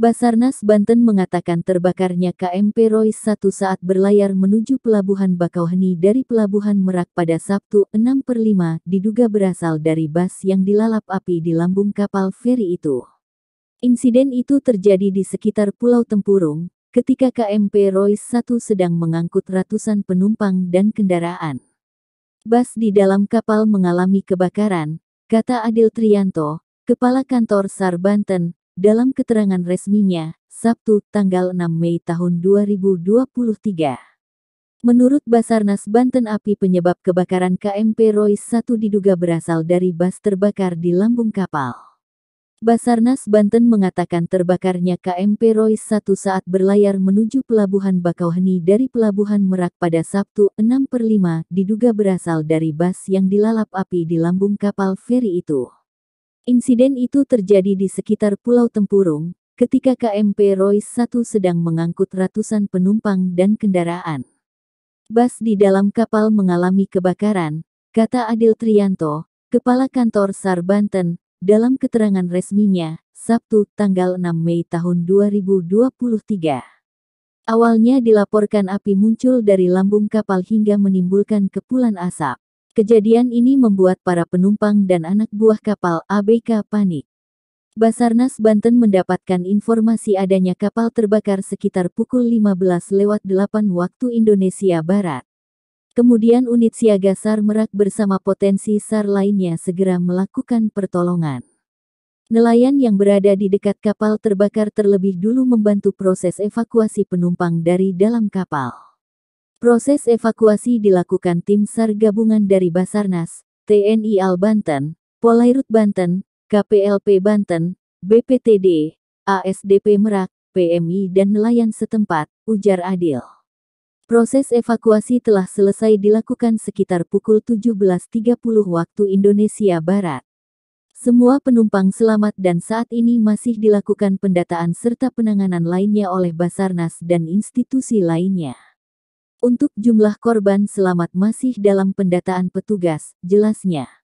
Basarnas Banten mengatakan terbakarnya KMP Roy satu saat berlayar menuju Pelabuhan Bakauheni dari Pelabuhan Merak pada Sabtu 6 per 5 diduga berasal dari bas yang dilalap api di lambung kapal feri itu. Insiden itu terjadi di sekitar Pulau Tempurung, ketika KMP Roy satu sedang mengangkut ratusan penumpang dan kendaraan. Bas di dalam kapal mengalami kebakaran, kata Adil Trianto, Kepala Kantor SAR Banten, dalam keterangan resminya, Sabtu, tanggal 6 Mei tahun 2023. Menurut Basarnas Banten api penyebab kebakaran KMP Royce 1 diduga berasal dari bas terbakar di lambung kapal. Basarnas Banten mengatakan terbakarnya KMP Royce 1 saat berlayar menuju Pelabuhan Bakauheni dari Pelabuhan Merak pada Sabtu 6 per 5 diduga berasal dari bas yang dilalap api di lambung kapal feri itu. Insiden itu terjadi di sekitar Pulau Tempurung, ketika KMP Royce 1 sedang mengangkut ratusan penumpang dan kendaraan. Bas di dalam kapal mengalami kebakaran, kata Adil Trianto, Kepala Kantor SAR Banten, dalam keterangan resminya, Sabtu, tanggal 6 Mei tahun 2023. Awalnya dilaporkan api muncul dari lambung kapal hingga menimbulkan kepulan asap. Kejadian ini membuat para penumpang dan anak buah kapal ABK panik. Basarnas Banten mendapatkan informasi adanya kapal terbakar sekitar pukul 15 lewat 8 waktu Indonesia Barat. Kemudian unit siaga SAR Merak bersama potensi SAR lainnya segera melakukan pertolongan. Nelayan yang berada di dekat kapal terbakar terlebih dulu membantu proses evakuasi penumpang dari dalam kapal. Proses evakuasi dilakukan tim SAR gabungan dari Basarnas, TNI AL Banten, Polairut Banten, KPLP Banten, BPTD, ASDP Merak, PMI dan nelayan setempat, ujar Adil. Proses evakuasi telah selesai dilakukan sekitar pukul 17.30 waktu Indonesia Barat. Semua penumpang selamat dan saat ini masih dilakukan pendataan serta penanganan lainnya oleh Basarnas dan institusi lainnya. Untuk jumlah korban selamat masih dalam pendataan petugas, jelasnya.